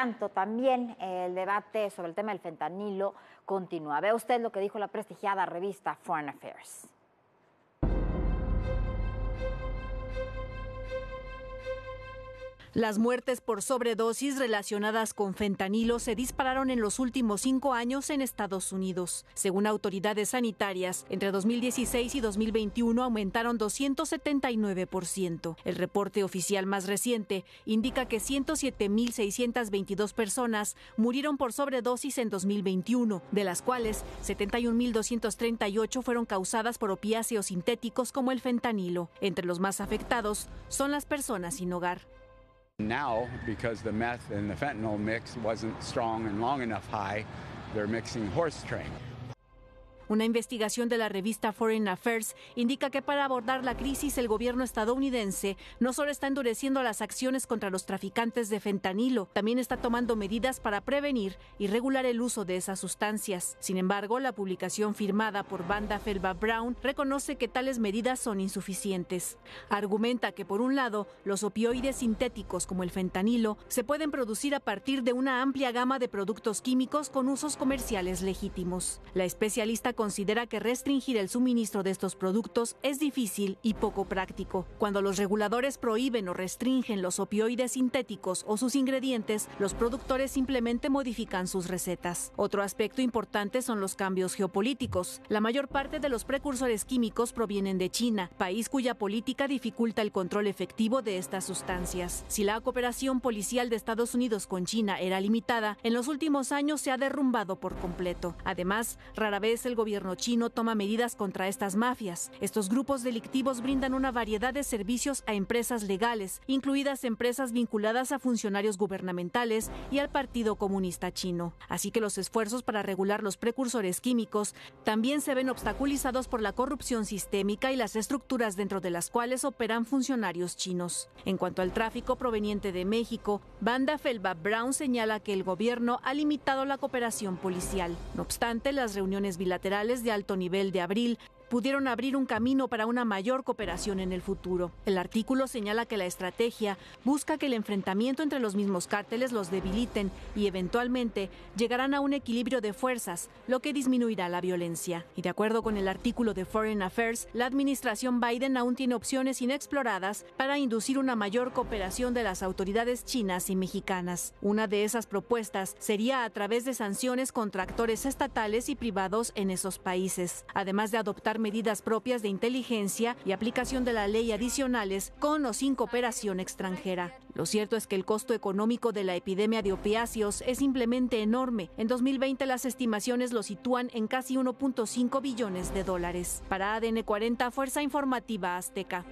tanto, también eh, el debate sobre el tema del fentanilo continúa. Vea usted lo que dijo la prestigiada revista Foreign Affairs. Las muertes por sobredosis relacionadas con fentanilo se dispararon en los últimos cinco años en Estados Unidos. Según autoridades sanitarias, entre 2016 y 2021 aumentaron 279%. El reporte oficial más reciente indica que 107.622 personas murieron por sobredosis en 2021, de las cuales 71.238 fueron causadas por opiáceos sintéticos como el fentanilo. Entre los más afectados son las personas sin hogar. Now, because the meth and the fentanyl mix wasn't strong and long enough high, they're mixing horse train. Una investigación de la revista Foreign Affairs indica que para abordar la crisis el gobierno estadounidense no solo está endureciendo las acciones contra los traficantes de fentanilo, también está tomando medidas para prevenir y regular el uso de esas sustancias. Sin embargo, la publicación firmada por Banda Felba Brown reconoce que tales medidas son insuficientes. Argumenta que por un lado, los opioides sintéticos como el fentanilo se pueden producir a partir de una amplia gama de productos químicos con usos comerciales legítimos. La especialista considera que restringir el suministro de estos productos es difícil y poco práctico. Cuando los reguladores prohíben o restringen los opioides sintéticos o sus ingredientes, los productores simplemente modifican sus recetas. Otro aspecto importante son los cambios geopolíticos. La mayor parte de los precursores químicos provienen de China, país cuya política dificulta el control efectivo de estas sustancias. Si la cooperación policial de Estados Unidos con China era limitada, en los últimos años se ha derrumbado por completo. Además, rara vez el gobierno gobierno chino toma medidas contra estas mafias. Estos grupos delictivos brindan una variedad de servicios a empresas legales, incluidas empresas vinculadas a funcionarios gubernamentales y al Partido Comunista Chino. Así que los esfuerzos para regular los precursores químicos también se ven obstaculizados por la corrupción sistémica y las estructuras dentro de las cuales operan funcionarios chinos. En cuanto al tráfico proveniente de México, Banda Felba Brown señala que el gobierno ha limitado la cooperación policial. No obstante, las reuniones bilaterales de alto nivel de abril, pudieron abrir un camino para una mayor cooperación en el futuro. El artículo señala que la estrategia busca que el enfrentamiento entre los mismos cárteles los debiliten y eventualmente llegarán a un equilibrio de fuerzas, lo que disminuirá la violencia. Y de acuerdo con el artículo de Foreign Affairs, la administración Biden aún tiene opciones inexploradas para inducir una mayor cooperación de las autoridades chinas y mexicanas. Una de esas propuestas sería a través de sanciones contra actores estatales y privados en esos países, además de adoptar medidas propias de inteligencia y aplicación de la ley adicionales con o sin cooperación extranjera. Lo cierto es que el costo económico de la epidemia de opiáceos es simplemente enorme. En 2020 las estimaciones lo sitúan en casi 1.5 billones de dólares. Para ADN 40, Fuerza Informativa Azteca.